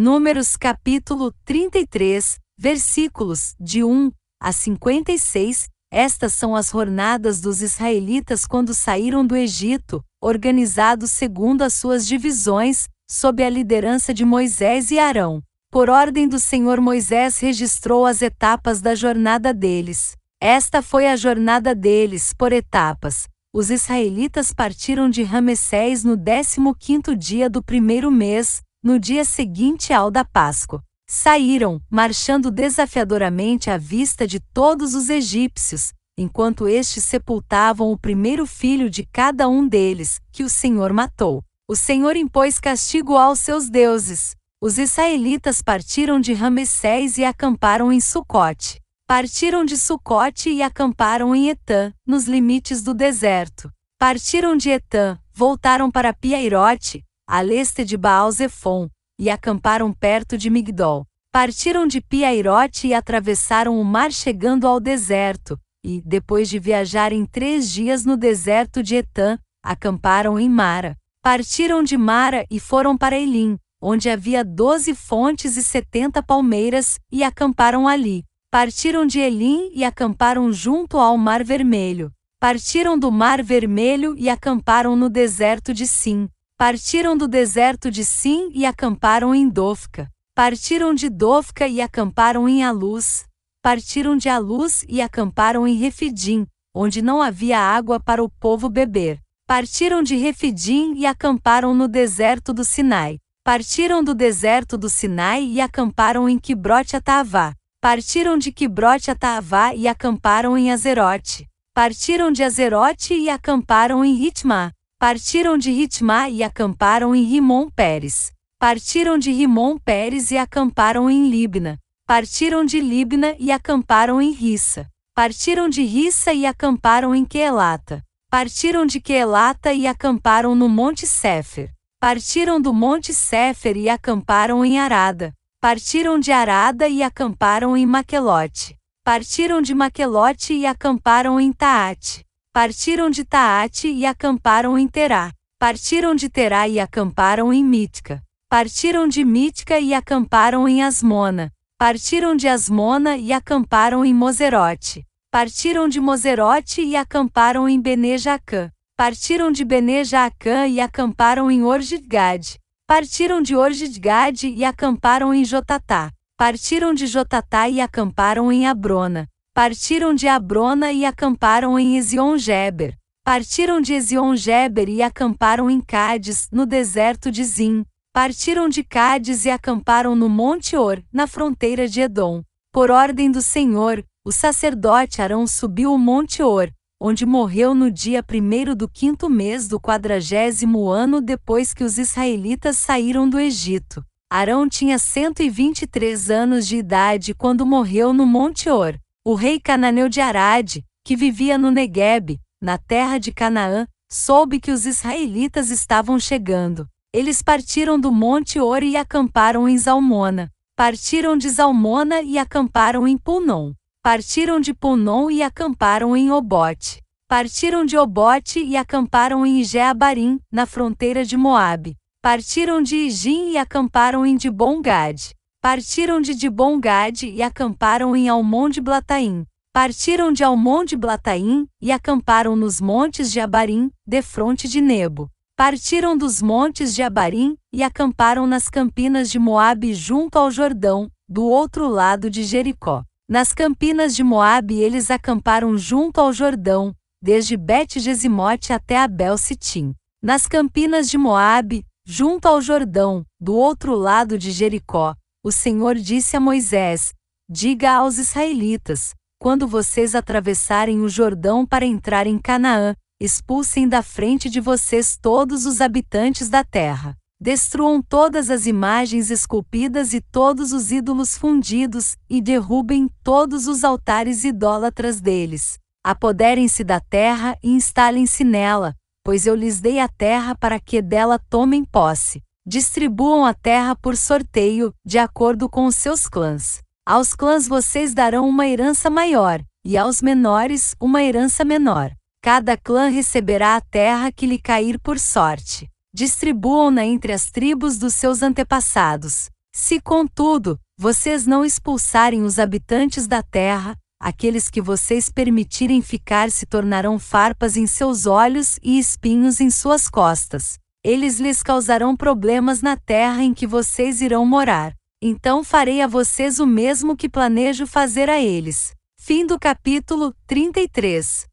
Números capítulo 33, versículos de 1 a 56. Estas são as jornadas dos israelitas quando saíram do Egito, organizados segundo as suas divisões, sob a liderança de Moisés e Arão. Por ordem do Senhor, Moisés registrou as etapas da jornada deles. Esta foi a jornada deles, por etapas. Os israelitas partiram de Ramessés no 15 quinto dia do primeiro mês, no dia seguinte ao da Páscoa. Saíram, marchando desafiadoramente à vista de todos os egípcios, enquanto estes sepultavam o primeiro filho de cada um deles, que o Senhor matou. O Senhor impôs castigo aos seus deuses. Os israelitas partiram de Ramessés e acamparam em Sucote. Partiram de Sucote e acamparam em Etã, nos limites do deserto. Partiram de Etã, voltaram para Piairote, a leste de Baal-Zefon, e acamparam perto de Migdol. Partiram de Piairote e atravessaram o mar chegando ao deserto, e, depois de viajarem três dias no deserto de Etã, acamparam em Mara. Partiram de Mara e foram para Elim, onde havia doze fontes e setenta palmeiras, e acamparam ali. Partiram de Elim e acamparam junto ao Mar Vermelho. Partiram do Mar Vermelho e acamparam no deserto de Sim. Partiram do deserto de Sim e acamparam em Dofka. Partiram de Dofka e acamparam em Aluz. Partiram de Aluz e acamparam em Refidim, onde não havia água para o povo beber. Partiram de Refidim e acamparam no deserto do Sinai. Partiram do deserto do Sinai e acamparam em Quibrote Atavá. Partiram de Quibrote Atavá e acamparam em Azerote. Partiram de Azerote e acamparam em Ritmá partiram de Ritmá e acamparam em Rimon Pérez. Partiram de Rimon Pérez e acamparam em Libna. Partiram de Libna e acamparam em Rissa. Partiram de Rissa e acamparam em Quelata. Partiram de Quelata e acamparam no Monte Sefer. Partiram do Monte Sefer e acamparam em Arada. Partiram de Arada e acamparam em Maquelote. Partiram de Maquelote e acamparam em Taate. Partiram de Taate e acamparam em Terá. Partiram de Terá e acamparam em Mítica. Partiram de Mítica e acamparam em Asmona. Partiram de Asmona e acamparam em Moserote. Partiram de Moserote e acamparam em Benejacã. Partiram de Benejacã e acamparam em Orjidgad. Partiram de Orjidgad e acamparam em Jotatá. Partiram de Jotatá e acamparam em Abrona. Partiram de Abrona e acamparam em Ezion-Geber. Partiram de Ezion-Geber e acamparam em Cádiz, no deserto de Zin. Partiram de Cádiz e acamparam no Monte Or, na fronteira de Edom. Por ordem do Senhor, o sacerdote Arão subiu o Monte Or, onde morreu no dia primeiro do quinto mês do quadragésimo ano depois que os israelitas saíram do Egito. Arão tinha 123 anos de idade quando morreu no Monte Or. O rei cananeu de Arade, que vivia no Negueb, na terra de Canaã, soube que os israelitas estavam chegando. Eles partiram do Monte Ori e acamparam em Zalmona. Partiram de Zalmona e acamparam em Punom. Partiram de Punom e acamparam em Obote. Partiram de Obote e acamparam em Jeabarim, na fronteira de Moabe. Partiram de Igin e acamparam em Dibongade. Partiram de Dibon Gade e acamparam em Almon de Blataim. Partiram de Almon de Blataim e acamparam nos montes de Abarim, defronte de Nebo. Partiram dos montes de Abarim e acamparam nas campinas de Moabe junto ao Jordão, do outro lado de Jericó. Nas campinas de Moabe eles acamparam junto ao Jordão, desde Bet-Gesimote até Abel-Sitim. Nas campinas de Moabe, junto ao Jordão, do outro lado de Jericó, o Senhor disse a Moisés: Diga aos israelitas: quando vocês atravessarem o Jordão para entrar em Canaã, expulsem da frente de vocês todos os habitantes da terra. Destruam todas as imagens esculpidas e todos os ídolos fundidos, e derrubem todos os altares idólatras deles. Apoderem-se da terra e instalem-se nela, pois eu lhes dei a terra para que dela tomem posse. Distribuam a terra por sorteio, de acordo com os seus clãs. Aos clãs vocês darão uma herança maior, e aos menores, uma herança menor. Cada clã receberá a terra que lhe cair por sorte. Distribuam-na entre as tribos dos seus antepassados. Se, contudo, vocês não expulsarem os habitantes da terra, aqueles que vocês permitirem ficar se tornarão farpas em seus olhos e espinhos em suas costas eles lhes causarão problemas na terra em que vocês irão morar. Então farei a vocês o mesmo que planejo fazer a eles. Fim do capítulo 33.